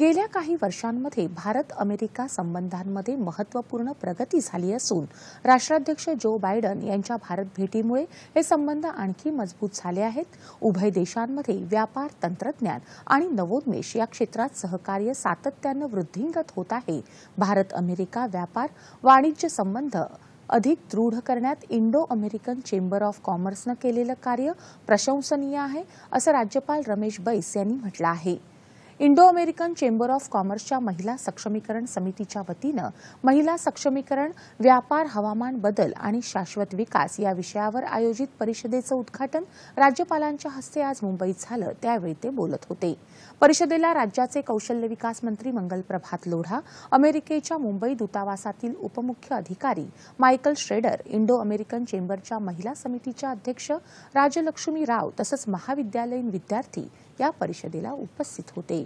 गेल्या काही वर्षांमध्ये भारत अमेरिका संबंधांमध्ये महत्त्वपूर्ण प्रगती झाली असून राष्ट्राध्यक्ष जो बायडन यांच्या भारत भेटीमुळे हे संबंध आणखी मजबूत झाले आहेत उभय देशांमध्ये व्यापार तंत्रज्ञान आणि नवोन्मेष या क्षेत्रात सहकार्य सातत्यानं वृद्धिंगत होत आहे भारत अमेरिका व्यापार वाणिज्य संबंध अधिक दृढ करण्यात इंडो अमेरिकन चेंबर ऑफ कॉमर्सनं केलेलं कार्य प्रशंसनीय आहे असं राज्यपाल रमेश बैस यांनी म्हटलं आहे इंडो अमेरिकन चेंबर ऑफ कॉमर्सच्या महिला सक्षमीकरण समितीच्या वतीनं महिला सक्षमीकरण व्यापार हवामान बदल आणि शाश्वत विकास या विषयावर आयोजित परिषदेचं उद्घाटन राज्यपालांच्या हस्ते आज मुंबईत झालं त्यावेळी ते बोलत होते परिषदेला राज्याचे कौशल्य विकास मंत्री मंगल प्रभात लोढा अमेरिकेच्या मुंबई दूतावासातील उपमुख्य अधिकारी मायकल श्रेडर इंडो अमेरिकन चेंबरच्या महिला समितीच्या अध्यक्ष राजलक्ष्मी राव तसंच महाविद्यालयीन विद्यार्थी या परिषदेला उपस्थित होते